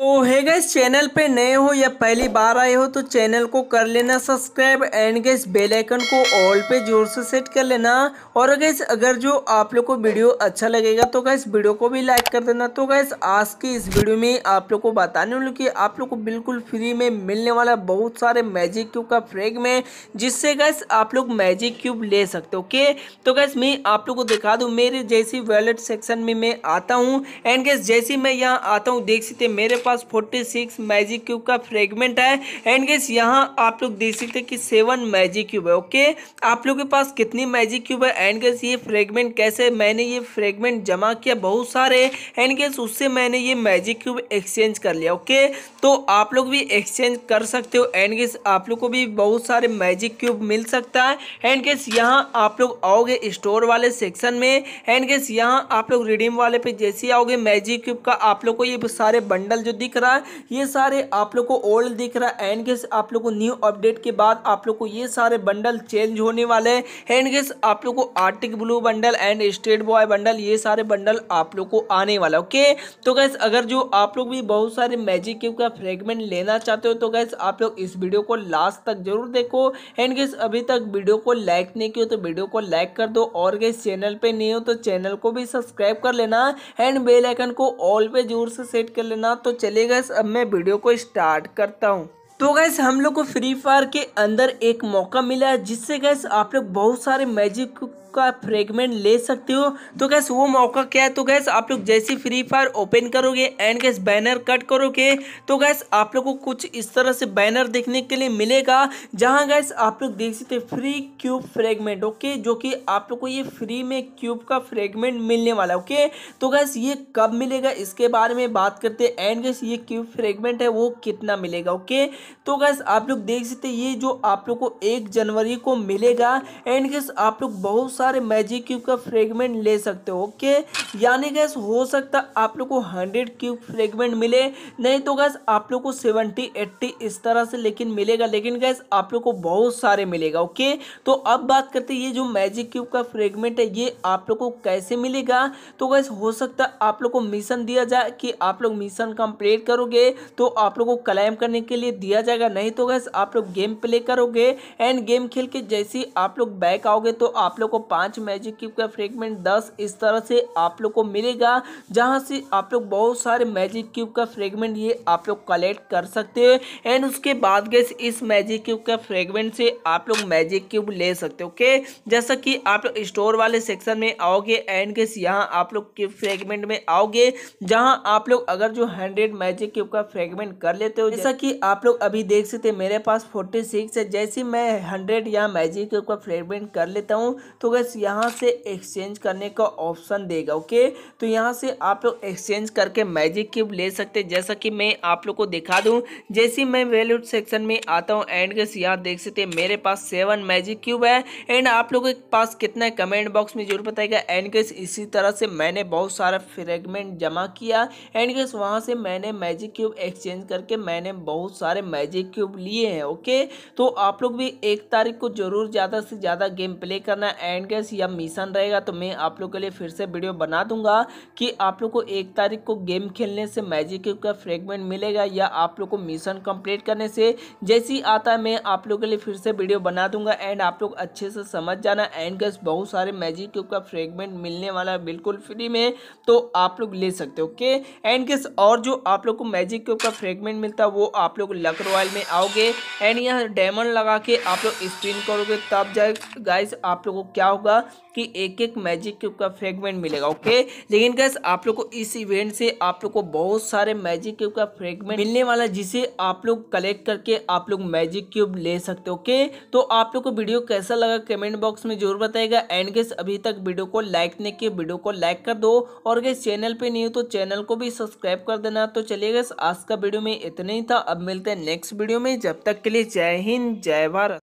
तो है gas channel पे नए हो या पहली बार आए हो तो चैनल को कर लेना subscribe and guys bell icon को ऑल पे जोर से सेट कर लेना और गैस अगर जो आप लोग को वीडियो अच्छा लगेगा तो गैस वीडियो को भी लाइक कर देना तो गैस आज की इस वीडियो में आप लोग को बताने वाले कि आप लोग को बिल्कुल फ्री में मिलने वाला बहुत सारे मैजिक क्यूब का फ्रेग में जिससे गैस आप लोग मैजिक क्यूब ले सकते ओके तो गैस मैं आप लोग को दिखा दूँ मेरे जैसी वैलेट सेक्शन में मैं आता हूँ एंड गैस जैसी मैं यहाँ आता हूँ देख सकते मेरे पास 46 मैजिक क्यूब का फ्रेगमेंट है एंड गेस यहाँ आप लोग देख सकते हैं कि सेवन मैजिक क्यूब है ओके आप लोग के पास कितनी मैजिक क्यूब है एंड गेस ये फ्रेगमेंट कैसे मैंने ये फ्रेगमेंट जमा किया बहुत सारे एंड गेस उससे मैंने ये मैजिक क्यूब एक्सचेंज कर लिया ओके तो आप लोग भी एक्सचेंज कर सकते हो एंड गेस आप लोग को भी बहुत सारे मैजिक क्यूब मिल सकता है एंड गेस यहाँ आप लोग आओगे स्टोर वाले सेक्शन में एंड गेस यहाँ आप लोग रिडीम वाले पे जैसे आओगे मैजिक क्यूब का आप लोग को ये सारे बंडल जो दिख रहा है ये सारे आप लोग को ओल्ड दिख रहा है एंड गेस आप लोग को न्यू अपडेट के बाद आप लोग को ये सारे बंडल चेंज होने वाले हैं एंड गेस आप लोग को arctic blue bundle and state boy bundle ये सारे बंडल आप लोग को आने वाला ओके तो गैस अगर जो आप लोग भी बहुत सारे मैजिक क्यूब का फ्रेगमेंट लेना चाहते हो तो गैस आप लोग इस वीडियो को लास्ट तक जरूर देखो एंड गेस अभी तक वीडियो को लाइक नहीं किया तो वीडियो को लाइक कर दो और गैस चैनल पर नहीं हो तो चैनल को भी सब्सक्राइब कर लेना एंड बेलाइकन को ऑल पे जोर से सेट कर लेना तो चलिएगा अब मैं वीडियो को स्टार्ट करता हूँ तो गैस हम लोग को फ्री फायर के अंदर एक मौका मिला है जिससे गैस आप लोग बहुत सारे मैजिक का फ्रेगमेंट ले सकते हो तो गैस वो मौका क्या है तो गैस आप लोग जैसे फ्री फायर ओपन करोगे एंड गैस बैनर कट करोगे तो गैस आप लोग को कुछ इस तरह से बैनर देखने के लिए मिलेगा जहां गैस आप लोग देख सकते फ्री क्यूब फ्रेगमेंट ओके जो कि आप लोग को ये फ्री में क्यूब का फ्रेगमेंट मिलने वाला ओके तो गैस ये कब मिलेगा इसके बारे में बात करते हैं एंड गैस ये क्यूब फ्रेगमेंट है वो कितना मिलेगा ओके तो गैस आप लोग देख सकते ये जो आप लोग को एक जनवरी को मिलेगा एंड गैस आप लोग बहुत सारे मैजिक क्यूब का फ्रेगमेंट ले सकते हो ओके यानी गैस हो सकता आप लोग को हंड्रेड क्यूब फ्रेगमेंट मिले नहीं तो गैस आप लोग को सेवेंटी एट्टी इस तरह से लेकिन मिलेगा लेकिन गैस आप लोग को बहुत सारे मिलेगा ओके तो अब बात करते ये जो मैजिक क्यूब का फ्रेगमेंट है ये आप लोग को कैसे मिलेगा तो गैस हो सकता आप लोग को मिशन दिया जाए कि आप लोग मिशन कंप्लीट करोगे तो आप लोग को क्लाइम करने के लिए दिया दिया जाएगा नहीं तो गैस आप लोग गेम प्ले करोगे एंड गेम खेल के जैसे आप लोग बैक आओगे तो आप लोग को पांच मैजिक क्यूब का फ्रेगमेंट दस इस तरह से आप लोग को मिलेगा जहां से आप लोग बहुत सारे मैजिक क्यूब का फ्रेगमेंट ये आप लोग कलेक्ट कर सकते हो एंड उसके बाद गैस इस मैजिक क्यूब का फ्रेगमेंट से आप लोग मैजिक क्यूब ले सकते हो ओके जैसा कि आप लोग स्टोर वाले सेक्शन में आओगे एंड गैस यहाँ आप लोग के फ्रेगमेंट में आओगे जहाँ आप लोग अगर जो हंड्रेड मैजिक क्यूब का फ्रेगमेंट कर लेते हो जैसा कि आप लोग अभी देख सकते हैं मेरे पास फोर्टी सिक्स है जैसे मैं हंड्रेड या मैजिक के ऊपर फ्रेगमेंट कर लेता हूँ तो बस यहाँ से एक्सचेंज करने का ऑप्शन देगा ओके तो यहाँ से आप लोग एक्सचेंज करके मैजिक क्यूब ले सकते हैं जैसा कि मैं आप लोग को दिखा दूँ जैसे मैं वेल्यू सेक्शन में आता हूँ एंड गैस यहाँ देख सकते हैं मेरे पास सेवन मैजिक क्यूब है एंड आप लोगों के पास कितना है कमेंट बॉक्स में जरूर बताएगा एंड गैस इसी तरह से मैंने बहुत सारा फ्रेगमेंट जमा किया एंड गैस वहाँ से मैंने मैजिक क्यूब एक्सचेंज करके मैंने बहुत सारे मैजिक क्यूब लिए हैं ओके तो आप लोग भी एक तारीख को जरूर ज़्यादा से ज़्यादा गेम प्ले करना एंड गैस या मिशन रहेगा तो मैं आप लोग के लिए फिर से वीडियो बना दूंगा कि आप लोग को एक तारीख को गेम खेलने से मैजिक क्यूब का फ्रेगमेंट मिलेगा या आप लोग को मिशन कम्प्लीट करने से जैसी आता है मैं आप लोग के लिए फिर से वीडियो बना दूंगा एंड आप लोग अच्छे से समझ जाना एंड गैस बहुत सारे मैजिक क्यूब का फ्रेगमेंट मिलने वाला है बिल्कुल फ्री में तो आप लोग ले सकते हो ओके एंड गैस और जो आप लोग को मैजिक क्यूब का फ्रेगमेंट मिलता है वो आप लोग लक प्रोफाइल में आओगे एंड यहाँ डायमंड लगा के आप लोग स्पिन करोगे तब जाए गाइस आप लोगों को क्या होगा कि एक एक मैजिक क्यूब का फ्रेगमेंट मिलेगा ओके लेकिन गैस आप लोग को इस इवेंट से आप लोग को बहुत सारे मैजिक क्यूब का फ्रेगमेंट मिलने वाला जिसे आप लोग कलेक्ट करके आप लोग मैजिक क्यूब ले सकते हो ओके तो आप लोग को वीडियो कैसा लगा कमेंट बॉक्स में जरूर बताएगा एंड गैस अभी तक वीडियो को लाइक नहीं किया वीडियो को लाइक कर दो और गैस चैनल पर नहीं हो तो चैनल को भी सब्सक्राइब कर देना तो चलिए गैस आज का वीडियो में इतना ही था अब मिलते हैं नेक्स्ट वीडियो में जब तक के लिए जय हिंद जय भारत